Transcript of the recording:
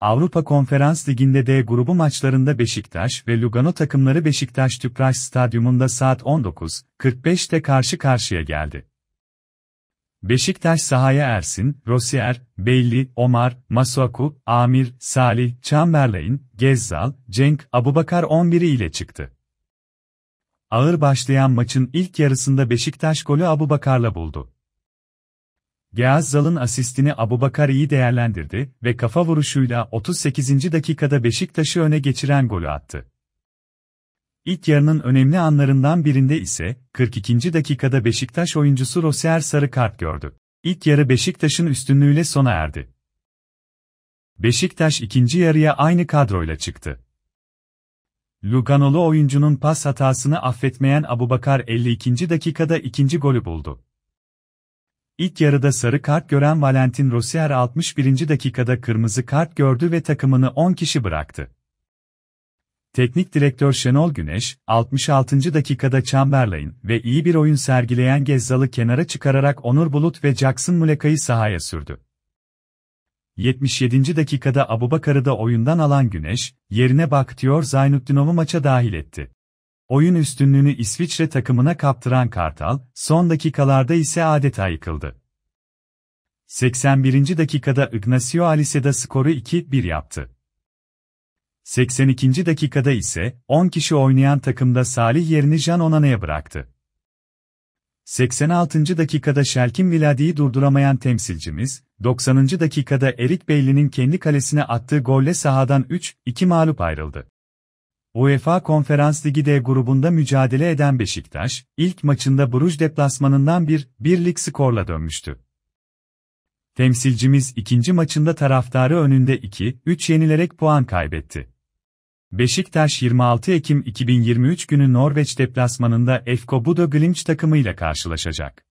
Avrupa Konferans Ligi'nde D grubu maçlarında Beşiktaş ve Lugano takımları Beşiktaş Tüpraş Stadyumunda saat 19.45'te karşı karşıya geldi. Beşiktaş sahaya Ersin, Rosier, Belli, Omar, Masuaku, Amir, Salih, Chamberlain, Gezzal, Cenk, Abubakar 11'i ile çıktı. Ağır başlayan maçın ilk yarısında Beşiktaş golü Abubakar'la buldu. Geazzal'ın asistini Abubakar iyi değerlendirdi ve kafa vuruşuyla 38. dakikada Beşiktaş'ı öne geçiren golü attı. İlk yarının önemli anlarından birinde ise 42. dakikada Beşiktaş oyuncusu Rosier sarı kart gördü. İlk yarı Beşiktaş'ın üstünlüğüyle sona erdi. Beşiktaş ikinci yarıya aynı kadroyla çıktı. Luganolu oyuncunun pas hatasını affetmeyen Abubakar 52. dakikada ikinci golü buldu. İlk yarıda sarı kart gören Valentin Rossier 61. dakikada kırmızı kart gördü ve takımını 10 kişi bıraktı. Teknik direktör Şenol Güneş, 66. dakikada Chamberlain ve iyi bir oyun sergileyen Gezzal'ı kenara çıkararak Onur Bulut ve Jackson Muleka'yı sahaya sürdü. 77. dakikada Abubakar'ı da oyundan alan Güneş, yerine Baktiyor Zaynutdinov'u maça dahil etti. Oyun üstünlüğünü İsviçre takımına kaptıran Kartal, son dakikalarda ise adeta yıkıldı. 81. dakikada Ignacio Aliseda skoru 2-1 yaptı. 82. dakikada ise 10 kişi oynayan takımda Salih yerini Jan Onana'ya bıraktı. 86. dakikada Şelkin Viladi'yi durduramayan temsilcimiz, 90. dakikada Erik Beyli'nin kendi kalesine attığı golle sahadan 3-2 mağlup ayrıldı. UEFA Konferans Ligi D grubunda mücadele eden Beşiktaş, ilk maçında Bruj deplasmanından bir birlik skorla dönmüştü. Temsilcimiz ikinci maçında taraftarı önünde 2-3 yenilerek puan kaybetti. Beşiktaş 26 Ekim 2023 günü Norveç deplasmanında Efko Budo Glimç takımıyla karşılaşacak.